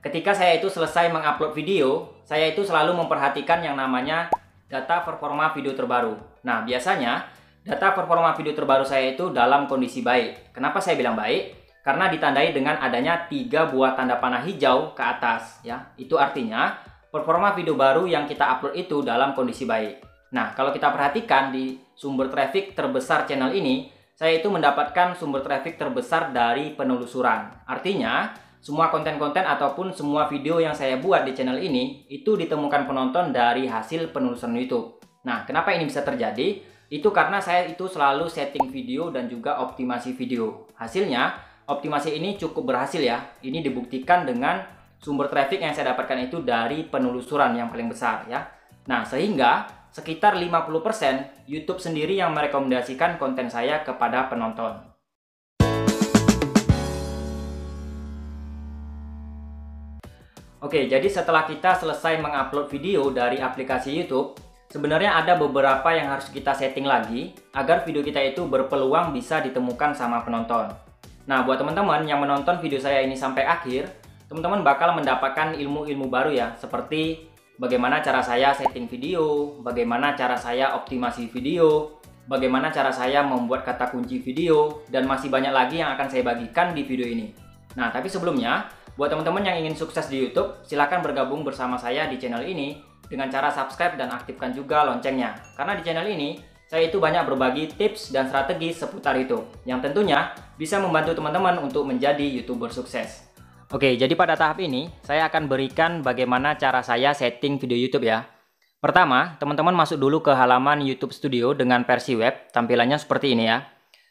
Ketika saya itu selesai mengupload video, saya itu selalu memperhatikan yang namanya data performa video terbaru. Nah, biasanya data performa video terbaru saya itu dalam kondisi baik. Kenapa saya bilang baik? Karena ditandai dengan adanya tiga buah tanda panah hijau ke atas, ya. Itu artinya performa video baru yang kita upload itu dalam kondisi baik. Nah, kalau kita perhatikan di sumber traffic terbesar channel ini, saya itu mendapatkan sumber traffic terbesar dari penelusuran. Artinya, semua konten-konten ataupun semua video yang saya buat di channel ini itu ditemukan penonton dari hasil penulisan YouTube. Nah, kenapa ini bisa terjadi? Itu karena saya itu selalu setting video dan juga optimasi video. Hasilnya, optimasi ini cukup berhasil ya. Ini dibuktikan dengan sumber traffic yang saya dapatkan itu dari penelusuran yang paling besar ya. Nah, sehingga sekitar 50% YouTube sendiri yang merekomendasikan konten saya kepada penonton. Oke, jadi setelah kita selesai mengupload video dari aplikasi YouTube, sebenarnya ada beberapa yang harus kita setting lagi agar video kita itu berpeluang bisa ditemukan sama penonton. Nah, buat teman-teman yang menonton video saya ini sampai akhir, teman-teman bakal mendapatkan ilmu-ilmu baru ya, seperti bagaimana cara saya setting video, bagaimana cara saya optimasi video, bagaimana cara saya membuat kata kunci video, dan masih banyak lagi yang akan saya bagikan di video ini. Nah, tapi sebelumnya, Buat teman-teman yang ingin sukses di YouTube, silahkan bergabung bersama saya di channel ini dengan cara subscribe dan aktifkan juga loncengnya. Karena di channel ini, saya itu banyak berbagi tips dan strategi seputar itu, yang tentunya bisa membantu teman-teman untuk menjadi YouTuber sukses. Oke, jadi pada tahap ini, saya akan berikan bagaimana cara saya setting video YouTube ya. Pertama, teman-teman masuk dulu ke halaman YouTube Studio dengan versi web, tampilannya seperti ini ya.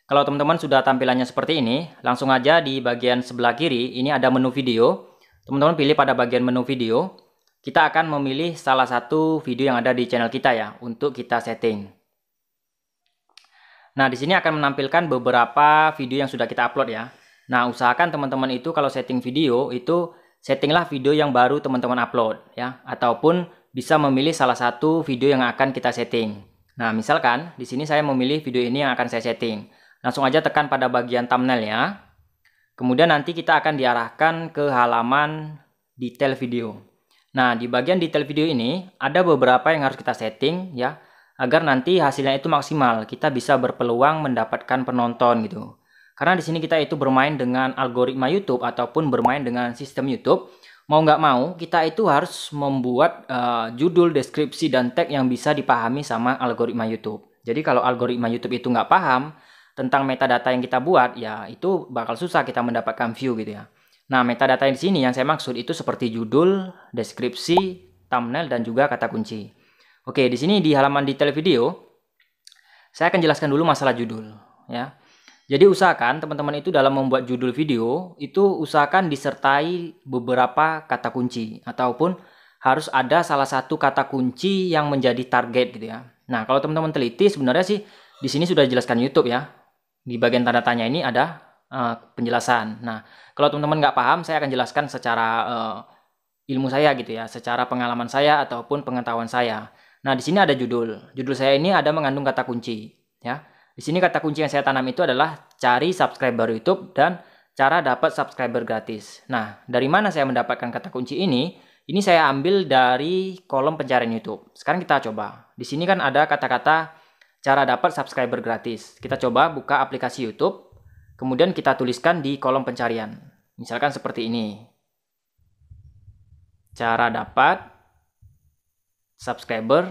Kalau teman-teman sudah tampilannya seperti ini, langsung aja di bagian sebelah kiri ini ada menu video. Teman-teman pilih pada bagian menu video. Kita akan memilih salah satu video yang ada di channel kita ya untuk kita setting. Nah, di sini akan menampilkan beberapa video yang sudah kita upload ya. Nah, usahakan teman-teman itu kalau setting video itu settinglah video yang baru teman-teman upload ya ataupun bisa memilih salah satu video yang akan kita setting. Nah, misalkan di sini saya memilih video ini yang akan saya setting. Langsung aja tekan pada bagian thumbnailnya. Kemudian nanti kita akan diarahkan ke halaman detail video. Nah, di bagian detail video ini ada beberapa yang harus kita setting ya, agar nanti hasilnya itu maksimal. Kita bisa berpeluang mendapatkan penonton gitu. Karena di sini kita itu bermain dengan algoritma YouTube ataupun bermain dengan sistem YouTube. Mau nggak mau, kita itu harus membuat uh, judul, deskripsi, dan tag yang bisa dipahami sama algoritma YouTube. Jadi kalau algoritma YouTube itu nggak paham, tentang metadata yang kita buat, ya itu bakal susah kita mendapatkan view gitu ya. Nah, metadata yang di sini yang saya maksud itu seperti judul, deskripsi, thumbnail, dan juga kata kunci. Oke, di sini di halaman detail video, saya akan jelaskan dulu masalah judul. ya. Jadi usahakan teman-teman itu dalam membuat judul video, itu usahakan disertai beberapa kata kunci, ataupun harus ada salah satu kata kunci yang menjadi target gitu ya. Nah, kalau teman-teman teliti sebenarnya sih di sini sudah dijelaskan YouTube ya di bagian tanda tanya ini ada uh, penjelasan. Nah, kalau teman-teman nggak paham, saya akan jelaskan secara uh, ilmu saya gitu ya, secara pengalaman saya ataupun pengetahuan saya. Nah, di sini ada judul. Judul saya ini ada mengandung kata kunci, ya. Di sini kata kunci yang saya tanam itu adalah cari subscriber YouTube dan cara dapat subscriber gratis. Nah, dari mana saya mendapatkan kata kunci ini? Ini saya ambil dari kolom pencarian YouTube. Sekarang kita coba. Di sini kan ada kata-kata cara dapat subscriber gratis. Kita coba buka aplikasi YouTube, kemudian kita tuliskan di kolom pencarian. Misalkan seperti ini. Cara dapat subscriber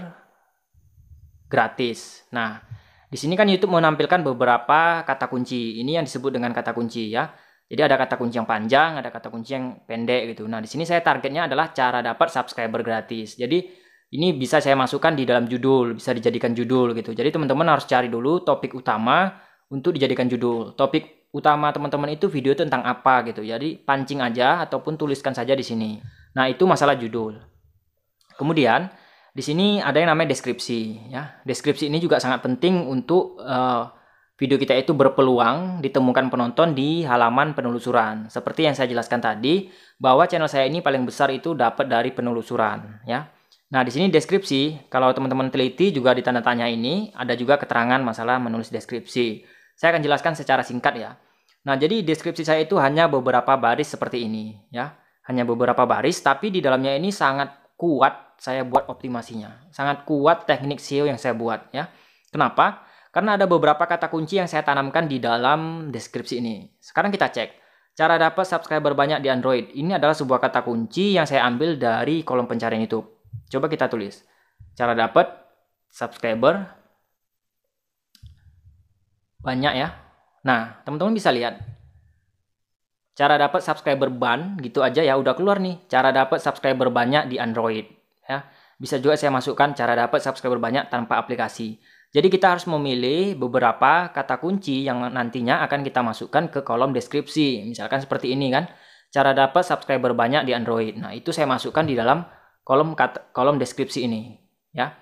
gratis. Nah, di sini kan YouTube menampilkan beberapa kata kunci. Ini yang disebut dengan kata kunci ya. Jadi ada kata kunci yang panjang, ada kata kunci yang pendek gitu. Nah, di sini saya targetnya adalah cara dapat subscriber gratis. Jadi ini bisa saya masukkan di dalam judul, bisa dijadikan judul gitu. Jadi teman-teman harus cari dulu topik utama untuk dijadikan judul. Topik utama teman-teman itu video tentang apa gitu. Jadi pancing aja ataupun tuliskan saja di sini. Nah, itu masalah judul. Kemudian di sini ada yang namanya deskripsi ya. Deskripsi ini juga sangat penting untuk uh, video kita itu berpeluang ditemukan penonton di halaman penelusuran. Seperti yang saya jelaskan tadi bahwa channel saya ini paling besar itu dapat dari penelusuran ya. Nah, di sini deskripsi, kalau teman-teman teliti juga di tanda tanya ini, ada juga keterangan masalah menulis deskripsi. Saya akan jelaskan secara singkat ya. Nah, jadi deskripsi saya itu hanya beberapa baris seperti ini ya. Hanya beberapa baris, tapi di dalamnya ini sangat kuat saya buat optimasinya. Sangat kuat teknik SEO yang saya buat ya. Kenapa? Karena ada beberapa kata kunci yang saya tanamkan di dalam deskripsi ini. Sekarang kita cek. Cara dapat subscriber banyak di Android. Ini adalah sebuah kata kunci yang saya ambil dari kolom pencarian YouTube. Coba kita tulis. Cara dapat subscriber banyak ya. Nah, teman-teman bisa lihat. Cara dapat subscriber ban gitu aja ya udah keluar nih. Cara dapat subscriber banyak di Android ya. Bisa juga saya masukkan cara dapat subscriber banyak tanpa aplikasi. Jadi kita harus memilih beberapa kata kunci yang nantinya akan kita masukkan ke kolom deskripsi. Misalkan seperti ini kan, cara dapat subscriber banyak di Android. Nah, itu saya masukkan di dalam kolom kata, kolom deskripsi ini ya.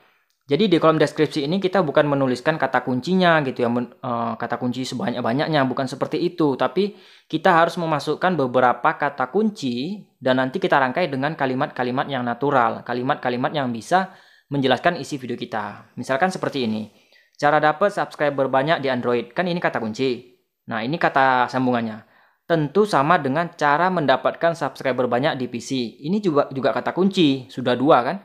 Jadi di kolom deskripsi ini kita bukan menuliskan kata kuncinya gitu ya, men, e, kata kunci sebanyak-banyaknya, bukan seperti itu, tapi kita harus memasukkan beberapa kata kunci dan nanti kita rangkai dengan kalimat-kalimat yang natural, kalimat-kalimat yang bisa menjelaskan isi video kita. Misalkan seperti ini. Cara dapat subscriber banyak di Android, kan ini kata kunci. Nah, ini kata sambungannya. Tentu sama dengan cara mendapatkan subscriber banyak di PC. Ini juga juga kata kunci, sudah dua kan?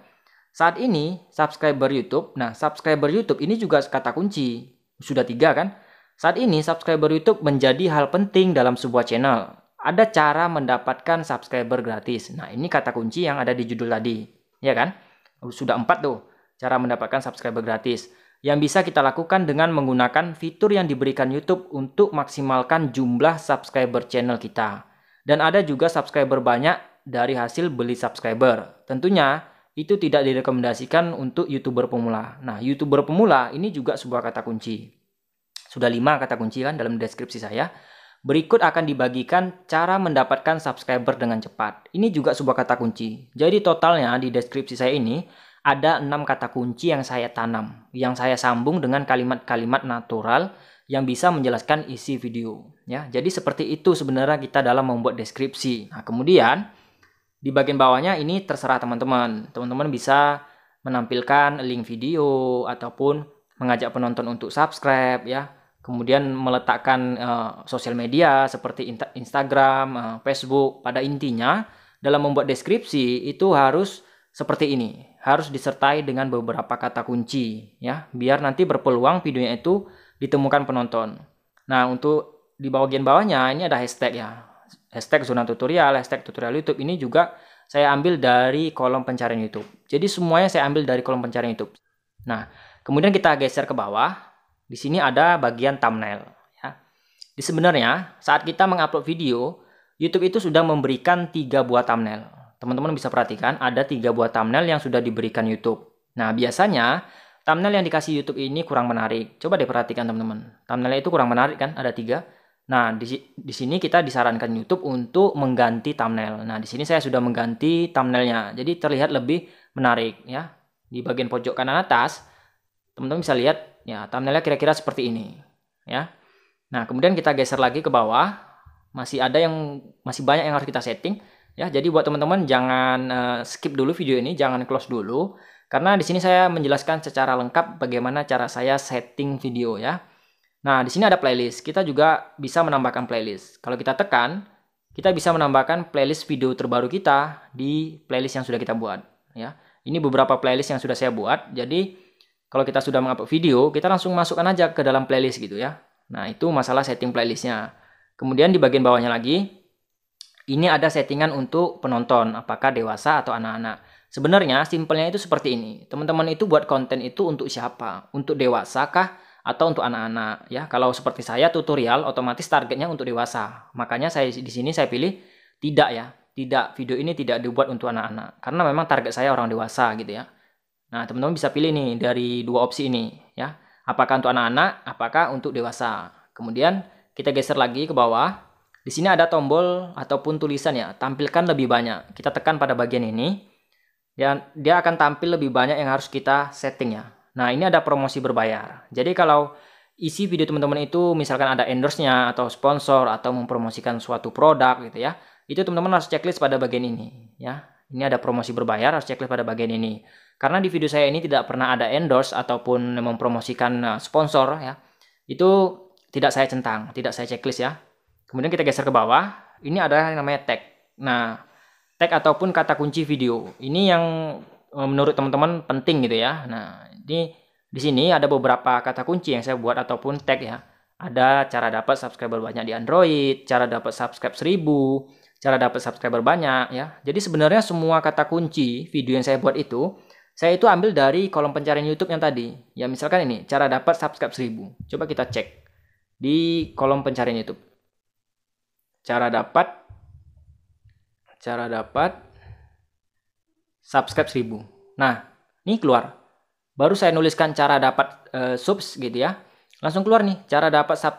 Saat ini subscriber YouTube, nah subscriber YouTube ini juga kata kunci, sudah tiga kan? Saat ini subscriber YouTube menjadi hal penting dalam sebuah channel. Ada cara mendapatkan subscriber gratis. Nah ini kata kunci yang ada di judul tadi, ya kan? Sudah empat tuh cara mendapatkan subscriber gratis yang bisa kita lakukan dengan menggunakan fitur yang diberikan YouTube untuk maksimalkan jumlah subscriber channel kita. Dan ada juga subscriber banyak dari hasil beli subscriber. Tentunya itu tidak direkomendasikan untuk YouTuber pemula. Nah, YouTuber pemula ini juga sebuah kata kunci. Sudah lima kata kunci kan dalam deskripsi saya. Berikut akan dibagikan cara mendapatkan subscriber dengan cepat. Ini juga sebuah kata kunci. Jadi totalnya di deskripsi saya ini ada enam kata kunci yang saya tanam, yang saya sambung dengan kalimat-kalimat natural yang bisa menjelaskan isi video. Ya, jadi seperti itu sebenarnya kita dalam membuat deskripsi. Nah, kemudian di bagian bawahnya ini terserah teman-teman. Teman-teman bisa menampilkan link video ataupun mengajak penonton untuk subscribe ya. Kemudian meletakkan uh, sosial media seperti Instagram, uh, Facebook. Pada intinya dalam membuat deskripsi itu harus seperti ini harus disertai dengan beberapa kata kunci ya biar nanti berpeluang videonya itu ditemukan penonton. Nah, untuk di bagian bawahnya ini ada hashtag ya. Hashtag zona tutorial, hashtag tutorial YouTube ini juga saya ambil dari kolom pencarian YouTube. Jadi semuanya saya ambil dari kolom pencarian YouTube. Nah, kemudian kita geser ke bawah. Di sini ada bagian thumbnail ya. Di sebenarnya saat kita mengupload video, YouTube itu sudah memberikan tiga buah thumbnail teman-teman bisa perhatikan ada tiga buah thumbnail yang sudah diberikan YouTube. Nah, biasanya thumbnail yang dikasih YouTube ini kurang menarik. Coba deh perhatikan teman-teman. Thumbnailnya itu kurang menarik kan? Ada tiga. Nah, di, di sini kita disarankan YouTube untuk mengganti thumbnail. Nah, di sini saya sudah mengganti thumbnailnya. Jadi terlihat lebih menarik ya. Di bagian pojok kanan atas, teman-teman bisa lihat ya thumbnailnya kira-kira seperti ini ya. Nah, kemudian kita geser lagi ke bawah. Masih ada yang masih banyak yang harus kita setting. Ya, jadi buat teman-teman jangan uh, skip dulu video ini, jangan close dulu karena di sini saya menjelaskan secara lengkap bagaimana cara saya setting video ya. Nah, di sini ada playlist. Kita juga bisa menambahkan playlist. Kalau kita tekan, kita bisa menambahkan playlist video terbaru kita di playlist yang sudah kita buat ya. Ini beberapa playlist yang sudah saya buat. Jadi, kalau kita sudah mengupload video, kita langsung masukkan aja ke dalam playlist gitu ya. Nah, itu masalah setting playlistnya. Kemudian di bagian bawahnya lagi, ini ada settingan untuk penonton, apakah dewasa atau anak-anak. Sebenarnya simpelnya itu seperti ini. Teman-teman itu buat konten itu untuk siapa? Untuk dewasa kah atau untuk anak-anak? Ya, kalau seperti saya tutorial otomatis targetnya untuk dewasa. Makanya saya di sini saya pilih tidak ya. Tidak video ini tidak dibuat untuk anak-anak karena memang target saya orang dewasa gitu ya. Nah, teman-teman bisa pilih nih dari dua opsi ini ya. Apakah untuk anak-anak, apakah untuk dewasa. Kemudian kita geser lagi ke bawah. Di sini ada tombol ataupun tulisan ya, tampilkan lebih banyak. Kita tekan pada bagian ini, dan ya, dia akan tampil lebih banyak yang harus kita setting ya. Nah ini ada promosi berbayar. Jadi kalau isi video teman-teman itu misalkan ada endorse-nya atau sponsor atau mempromosikan suatu produk gitu ya, itu teman-teman harus checklist pada bagian ini ya. Ini ada promosi berbayar harus checklist pada bagian ini. Karena di video saya ini tidak pernah ada endorse ataupun mempromosikan eh, sponsor ya, itu tidak saya centang, tidak saya checklist ya Kemudian kita geser ke bawah, ini adalah yang namanya tag. Nah, tag ataupun kata kunci video. Ini yang e, menurut teman-teman penting gitu ya. Nah, ini di sini ada beberapa kata kunci yang saya buat ataupun tag ya. Ada cara dapat subscriber banyak di Android, cara dapat subscribe 1000, cara dapat subscriber banyak ya. Jadi sebenarnya semua kata kunci video yang saya buat itu saya itu ambil dari kolom pencarian YouTube yang tadi. Ya misalkan ini, cara dapat subscribe 1000. Coba kita cek di kolom pencarian YouTube cara dapat cara dapat subscribe 1000. Nah, ini keluar. Baru saya nuliskan cara dapat uh, subs gitu ya. Langsung keluar nih cara dapat sub,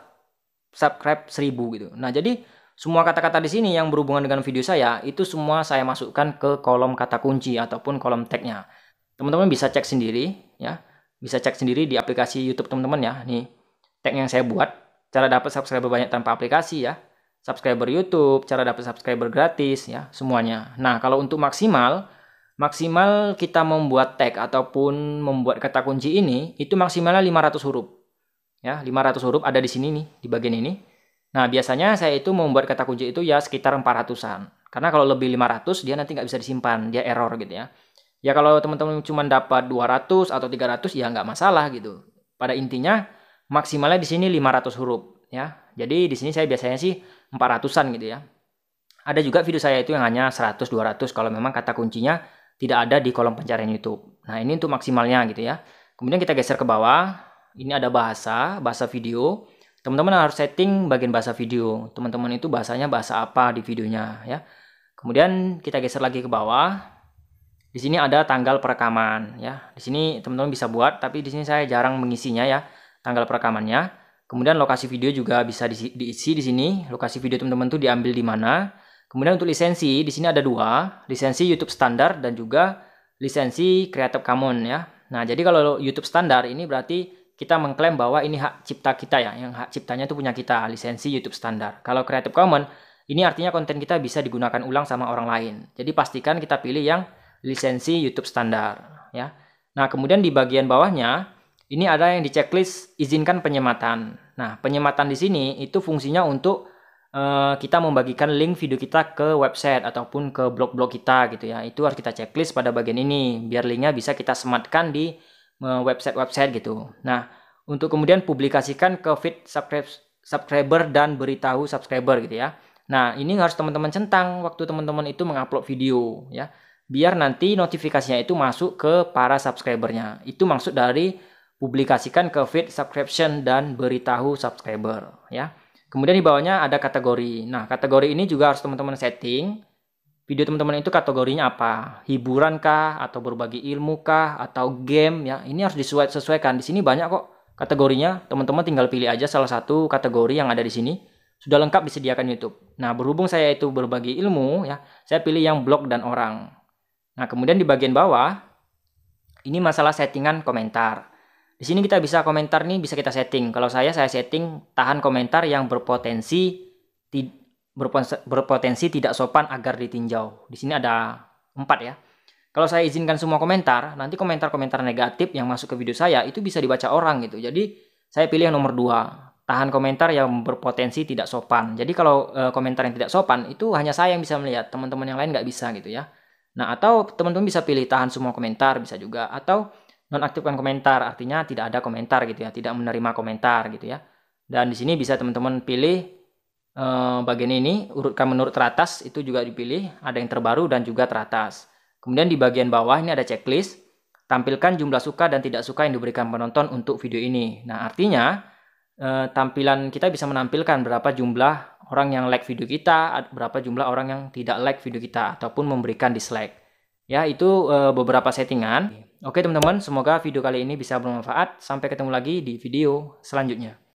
subscribe 1000 gitu. Nah, jadi semua kata-kata di sini yang berhubungan dengan video saya itu semua saya masukkan ke kolom kata kunci ataupun kolom tag-nya. Teman-teman bisa cek sendiri ya. Bisa cek sendiri di aplikasi YouTube teman-teman ya. Nih tag yang saya buat cara dapat subscribe banyak tanpa aplikasi ya subscriber YouTube, cara dapat subscriber gratis ya, semuanya. Nah, kalau untuk maksimal, maksimal kita membuat tag ataupun membuat kata kunci ini itu maksimalnya 500 huruf. Ya, 500 huruf ada di sini nih, di bagian ini. Nah, biasanya saya itu membuat kata kunci itu ya sekitar 400-an. Karena kalau lebih 500 dia nanti nggak bisa disimpan, dia error gitu ya. Ya kalau teman-teman cuma dapat 200 atau 300 ya nggak masalah gitu. Pada intinya maksimalnya di sini 500 huruf ya. Jadi di sini saya biasanya sih 400-an gitu ya. Ada juga video saya itu yang hanya 100 200 kalau memang kata kuncinya tidak ada di kolom pencarian YouTube. Nah, ini untuk maksimalnya gitu ya. Kemudian kita geser ke bawah, ini ada bahasa, bahasa video. Teman-teman harus setting bagian bahasa video. Teman-teman itu bahasanya bahasa apa di videonya ya. Kemudian kita geser lagi ke bawah, di sini ada tanggal perekaman ya. Di sini teman-teman bisa buat tapi di sini saya jarang mengisinya ya tanggal perekamannya. Kemudian lokasi video juga bisa diisi, diisi di sini. Lokasi video teman-teman tuh diambil di mana. Kemudian untuk lisensi, di sini ada dua. Lisensi YouTube standar dan juga lisensi Creative Commons ya. Nah, jadi kalau YouTube standar ini berarti kita mengklaim bahwa ini hak cipta kita ya. Yang hak ciptanya itu punya kita, lisensi YouTube standar. Kalau Creative Commons, ini artinya konten kita bisa digunakan ulang sama orang lain. Jadi pastikan kita pilih yang lisensi YouTube standar ya. Nah, kemudian di bagian bawahnya, ini ada yang di checklist izinkan penyematan. Nah, penyematan di sini itu fungsinya untuk uh, kita membagikan link video kita ke website ataupun ke blog-blog kita gitu ya. Itu harus kita checklist pada bagian ini biar linknya bisa kita sematkan di eh, website-website uh, gitu. Nah, untuk kemudian publikasikan ke feed subscriber dan beritahu subscriber gitu ya. Nah, ini harus teman-teman centang waktu teman-teman itu mengupload video ya. Biar nanti notifikasinya itu masuk ke para subscribernya. Itu maksud dari publikasikan ke feed subscription dan beritahu subscriber ya. Kemudian di bawahnya ada kategori. Nah, kategori ini juga harus teman-teman setting. Video teman-teman itu kategorinya apa? Hiburan kah atau berbagi ilmu kah atau game ya? Ini harus disesuaikan. Di sini banyak kok kategorinya. Teman-teman tinggal pilih aja salah satu kategori yang ada di sini. Sudah lengkap disediakan YouTube. Nah, berhubung saya itu berbagi ilmu ya, saya pilih yang blog dan orang. Nah, kemudian di bagian bawah ini masalah settingan komentar. Di sini kita bisa komentar nih bisa kita setting. Kalau saya saya setting tahan komentar yang berpotensi ti, berpotensi tidak sopan agar ditinjau. Di sini ada empat ya. Kalau saya izinkan semua komentar, nanti komentar-komentar negatif yang masuk ke video saya itu bisa dibaca orang gitu. Jadi saya pilih yang nomor dua, tahan komentar yang berpotensi tidak sopan. Jadi kalau e, komentar yang tidak sopan itu hanya saya yang bisa melihat, teman-teman yang lain nggak bisa gitu ya. Nah atau teman-teman bisa pilih tahan semua komentar bisa juga atau nonaktifkan komentar artinya tidak ada komentar gitu ya tidak menerima komentar gitu ya dan di sini bisa teman-teman pilih eh, bagian ini urutkan menurut teratas itu juga dipilih ada yang terbaru dan juga teratas kemudian di bagian bawah ini ada checklist tampilkan jumlah suka dan tidak suka yang diberikan penonton untuk video ini nah artinya eh, tampilan kita bisa menampilkan berapa jumlah orang yang like video kita berapa jumlah orang yang tidak like video kita ataupun memberikan dislike ya itu eh, beberapa settingan Oke teman-teman, semoga video kali ini bisa bermanfaat. Sampai ketemu lagi di video selanjutnya.